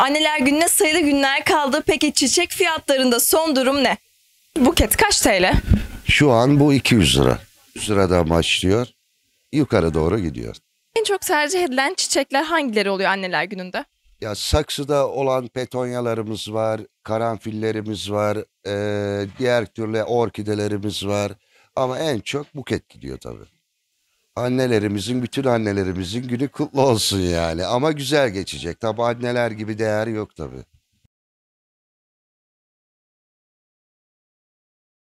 Anneler gününe sayılı günler kaldı. Peki çiçek fiyatlarında son durum ne? Buket kaç TL? Şu an bu 200 lira. 100 liradan başlıyor. Yukarı doğru gidiyor. En çok tercih edilen çiçekler hangileri oluyor anneler gününde? Ya saksıda olan petonyalarımız var, karanfillerimiz var, e, diğer türlü orkidelerimiz var. Ama en çok buket gidiyor tabii annelerimizin, bütün annelerimizin günü kutlu olsun yani. Ama güzel geçecek. Tabi anneler gibi değer yok tabi.